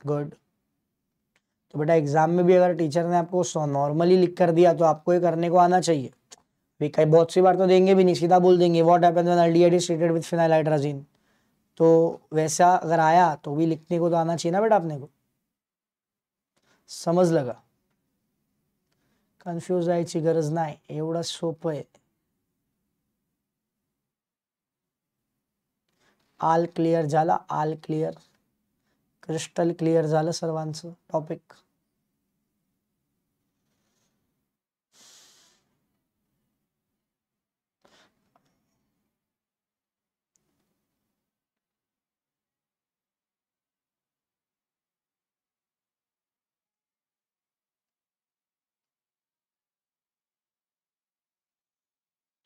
गुड तो बेटा एग्जाम में भी अगर टीचर ने आपको नॉर्मली लिख कर दिया तो आपको ये करने को आना चाहिए भी कई बहुत सी बार तो देंगे भी नहीं सीधा बोल देंगे what happened is treated with phenylhydrazine तो वैसा अगर आया तो भी लिखने को तो आना चाहिए ना बेटा अपने को समझ लगा कन्फ्यूज जायची गरज नाही एवढं सोप है आल क्लियर जाला आल क्लियर क्रिस्टल क्लियर जाला सर्वान टॉपिक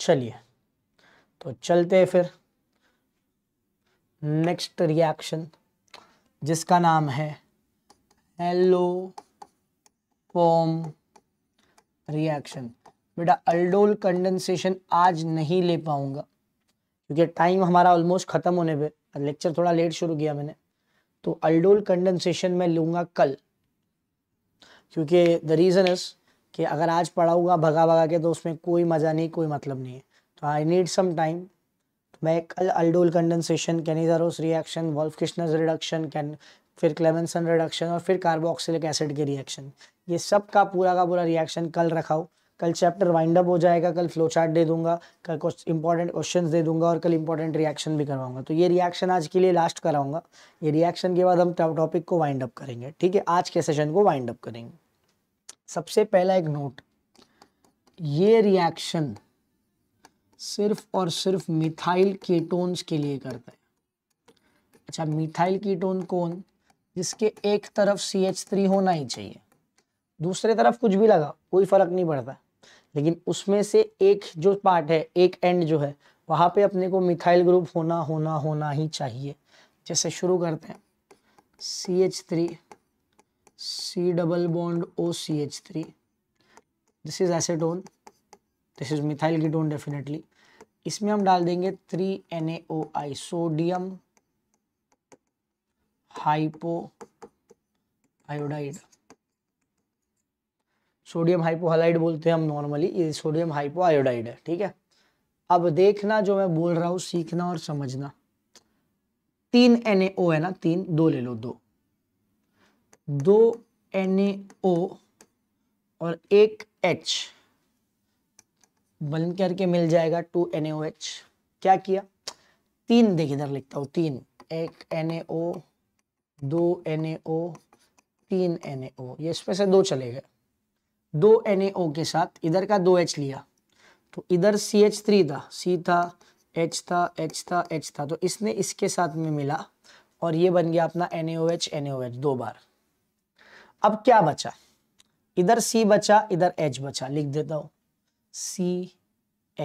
चलिए तो चलते हैं फिर नेक्स्ट रिएक्शन जिसका नाम है हेलो फॉम रिएक्शन बेटा अल्डोल कंडेंसेशन आज नहीं ले पाऊंगा क्योंकि टाइम हमारा ऑलमोस्ट ख़त्म होने पे लेक्चर थोड़ा लेट शुरू किया मैंने तो अल्डोल कंडेंसेशन मैं लूंगा कल क्योंकि द रीज़न इज़ कि अगर आज पढ़ाऊंगा भगा भगा के तो उसमें कोई मज़ा नहीं कोई मतलब नहीं है तो आई नीड सम टाइम मैं कल aldol condensation Cannizzaro's reaction Wolff Kishner's reduction कैन फिर क्लेमेंसन रिडक्शन और फिर कार्बोक्सिलिक एसिड के रिएक्शन ये सब का पूरा का पूरा रिएक्शन कल रखाओ कल चैप्टर वाइंड अप हो जाएगा कल फ्लो चार्ट दे दूंगा कल कुछ इंपॉर्टेंट क्वेश्चंस दे दूंगा और कल इंपॉर्टेंट रिएक्शन भी करवाऊंगा तो ये रिएक्शन आज के लिए लास्ट कराऊंगा ये रिएक्शन के बाद हम टॉपिक को वाइंड अप करेंगे ठीक है आज के सेशन को वाइंड अप करेंगे सबसे पहला एक नोट ये रिएक्शन सिर्फ और सिर्फ मिथाइल कीटोन्स के लिए करता है अच्छा मिथाइल कीटोन कौन जिसके एक तरफ सी एच थ्री होना ही चाहिए दूसरे तरफ कुछ भी लगा कोई फर्क नहीं पड़ता लेकिन उसमें से एक जो पार्ट है एक एंड जो है वहाँ पे अपने को मिथाइल ग्रुप होना होना होना ही चाहिए जैसे शुरू करते हैं C H three C double bond OCH3. This is acetone. This is methyl ketone definitely. इसमें हम डाल देंगे three N A O I sodium hypoiodide sodium hypohalide बोलते हैं हम नॉर्मली ये सोडियम हाइपो आयोडाइड है ठीक है अब देखना जो मैं बोल रहा हूँ सीखना और समझना तीन एन है ना तीन दो ले लो दो दो एन और एक एच बंद करके मिल जाएगा टू एन एच क्या किया तीन देख इधर लिखता हूँ तीन एक एन दो एन तीन एन ये इसमें से दो चले गए दो एन के साथ इधर का दो एच लिया तो इधर सी एच थ्री था सी था एच था एच था एच था तो इसने इसके साथ में मिला और ये बन गया अपना एन एच एन एच दो बार अब क्या बचा इधर सी बचा इधर एच बचा लिख देता हूं सी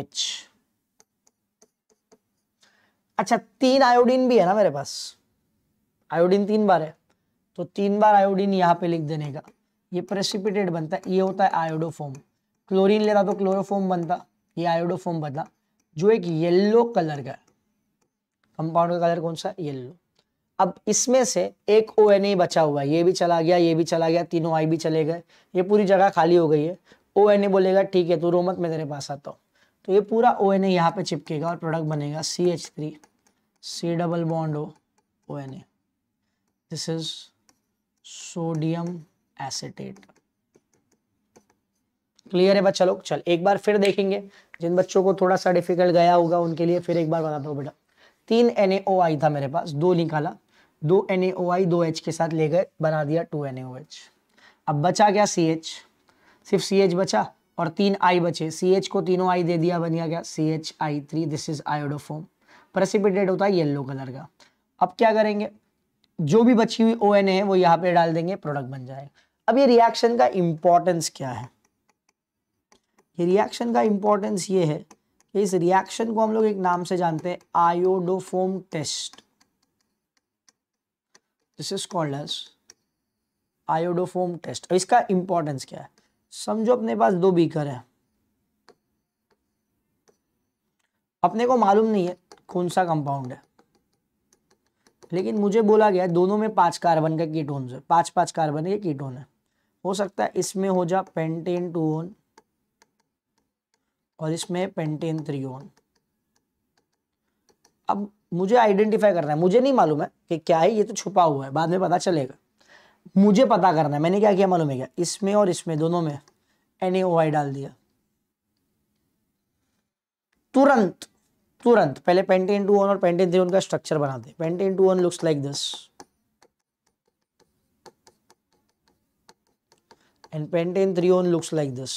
एच अच्छा तीन आयोडीन भी है ना मेरे पास आयोडीन तीन बार है तो तीन बार आयोडीन यहां पे लिख देने का ये प्रेसिपिटेट बनता है ये होता है आयोडोफोम क्लोरीन लेता तो क्लोरोफोम बनता ये आयोडोफोम बनता जो एक येल्लो कलर का कंपाउंड का कलर कौन सा येल्लो अब इसमें से एक ओ एन ए बचा हुआ है ये भी चला गया ये भी चला गया तीनों आई भी चले गए ये पूरी जगह खाली हो गई है ओ एन ए बोलेगा ठीक है तू रो में तेरे पास आता हूँ तो ये पूरा ओ एन ए यहाँ पे चिपकेगा और प्रोडक्ट बनेगा C H three C double bond O O N A this is sodium acetate clear है बच्चा लोग चल एक बार फिर देखेंगे जिन बच्चों को थोड़ा सा डिफिकल्ट गया होगा उनके लिए फिर एक बार बताता हूँ बेटा तीन एन ए ओ आई था मेरे पास दो निकाला दो एन दो एच के साथ ले गए बना दिया टू एन अब बचा गया सी एच सिर्फ सी एच बचा और तीन आई बचे सी एच को तीनों आई दे दिया बन गया क्या C H I three this is iodoform precipitate होता है येलो कलर का अब क्या करेंगे जो भी बची हुई ओ एन ए है वो यहाँ पे डाल देंगे प्रोडक्ट बन जाएगा अब ये रिएक्शन का इम्पोर्टेंस क्या है ये रिएक्शन का इम्पोर्टेंस ये है कि इस रिएक्शन को हम लोग एक नाम से जानते हैं iodoform test this is called as iodoform test और इसका इंपॉर्टेंस क्या है समझो अपने पास दो बीकर है अपने को मालूम नहीं है कौन सा कंपाउंड है लेकिन मुझे बोला गया दोनों में पांच कार्बन का कीटोन है पांच पांच कार्बन के कीटोन है हो सकता है इसमें हो जा पेंटेन टू ओन और इसमें पेंटेन थ्री ओन अब मुझे आइडेंटिफाई करना है मुझे नहीं मालूम है कि क्या है ये तो छुपा हुआ है बाद में पता चलेगा मुझे पता करना है मैंने क्या किया मालूम है क्या इसमें और इसमें दोनों में एन डाल दिया तुरंत तुरंत पहले पेंटेन टू वन और पेंटेन थ्री वन का स्ट्रक्चर बनाते pentane two one looks like this and pentane three one looks like this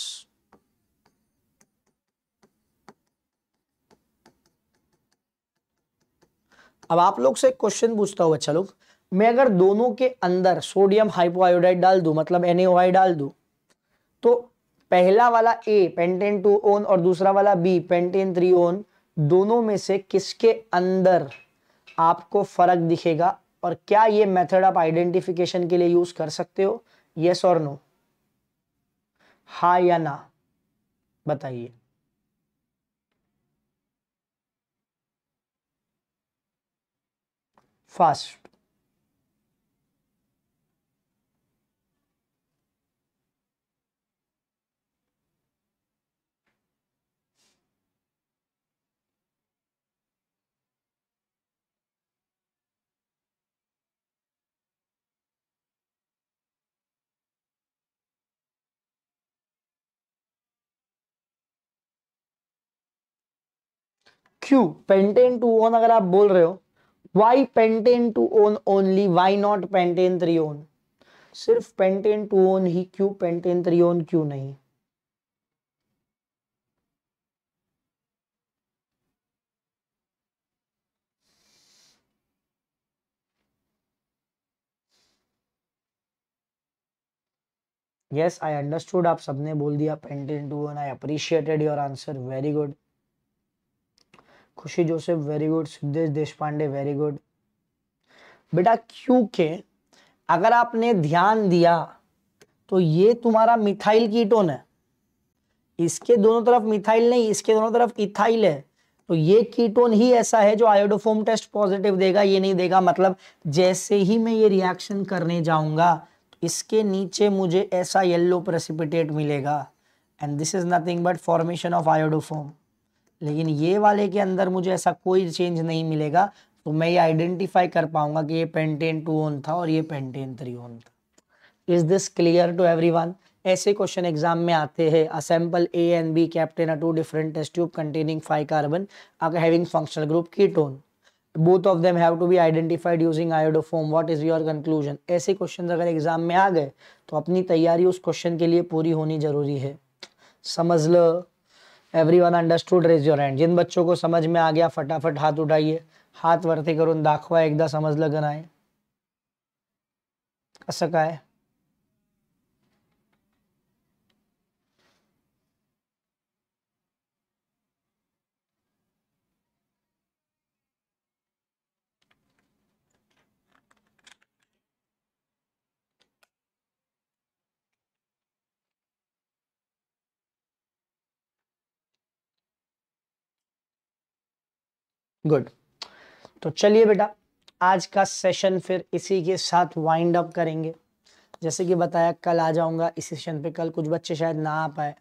अब आप लोग से क्वेश्चन पूछता हूँ बच्चा लोग मैं अगर दोनों के अंदर सोडियम हाइपोआयोडाइड डाल दू मतलब एन डाल दू तो पहला वाला ए पेंटेन टू ओन और दूसरा वाला बी पेंटेन थ्री ओन दोनों में से किसके अंदर आपको फर्क दिखेगा और क्या ये मेथड आप आइडेंटिफिकेशन के लिए यूज कर सकते हो यस और नो हा या ना बताइए fast. Q pentane two one अगर आप बोल रहे हो why pentane two one only why not pentane trione सिर्फ पेंटेन टू ओन ही क्यों पेंटेन त्रियोन क्यों नहीं यस आई अंडरस्टूड आप सबने बोल दिया pentane two one I appreciated your answer very good Khushi Joseph very good Siddhesh Deshpande very good बेटा क्योंकि अगर आपने ध्यान दिया तो ये तुम्हारा मिथाइल कीटोन है इसके दोनों तरफ मिथाइल नहीं इसके दोनों तरफ इथाइल है तो ये कीटोन ही ऐसा है जो आयोडोफोम टेस्ट पॉजिटिव देगा ये नहीं देगा मतलब जैसे ही मैं ये रिएक्शन करने जाऊंगा तो इसके नीचे मुझे ऐसा येल्लो प्रेसिपिटेट मिलेगा and this is nothing but formation of iodoform लेकिन ये वाले के अंदर मुझे ऐसा कोई चेंज नहीं मिलेगा तो मैं ये आइडेंटिफाई कर पाऊंगा कि ये पेंटेन टू ओन था और ये पेंटेन थ्री ओन था is this clear to every ऐसे क्वेश्चन एग्जाम में आते हैं assemble A and B kept in a two different test tube containing five carbon अगर having functional group ketone both of them have to be identified using iodoform what is your conclusion ऐसे question अगर exam में आ गए तो अपनी तैयारी उस क्वेश्चन के लिए पूरी होनी जरूरी है समझ लो everyone understood raise your hand जिन बच्चों को समझ में आ गया फटाफट हाथ उठाइए हाथ वर्ती करून दाखवा एकदा समजलं का कस का है गुड तो चलिए बेटा आज का सेशन फिर इसी के साथ वाइंड अप करेंगे जैसे कि बताया कल आ जाऊंगा इस सेशन पे कल कुछ बच्चे शायद ना आ पाए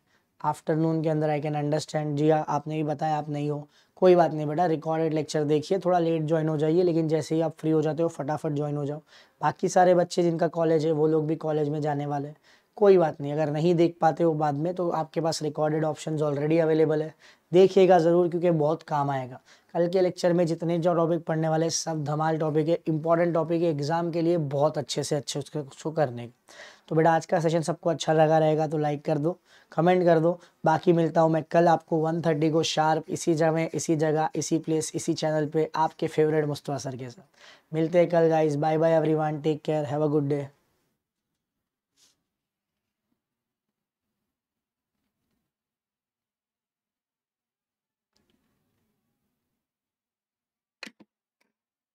आफ्टरनून के अंदर आई कैन अंडरस्टैंड जी हाँ आपने भी बताया आप नहीं हो कोई बात नहीं बेटा रिकॉर्डेड लेक्चर देखिए थोड़ा लेट ज्वाइन हो जाइए लेकिन जैसे ही आप फ्री हो जाते हो फटाफट ज्वाइन हो जाओ बाकी सारे बच्चे जिनका कॉलेज है वो लोग भी कॉलेज में जाने वाले हैं कोई बात नहीं अगर नहीं देख पाते हो बाद में तो आपके पास रिकॉर्डेड ऑप्शंस ऑलरेडी अवेलेबल है देखिएगा ज़रूर क्योंकि बहुत काम आएगा कल के लेक्चर में जितने जो टॉपिक पढ़ने वाले सब धमाल टॉपिक है इंपॉर्टेंट टॉपिक है एग्ज़ाम के लिए बहुत अच्छे से अच्छे उसके उसको करने तो बेटा आज का सेशन सबको अच्छा लगा रहेगा तो लाइक कर दो कमेंट कर दो बाकी मिलता हूँ मैं कल आपको वन थर्टी को शार्प इसी जगह इसी जगह इसी प्लेस इसी चैनल पे आपके फेवरेट मुस्तवा सर के साथ मिलते हैं कल guys bye bye every take care have a good day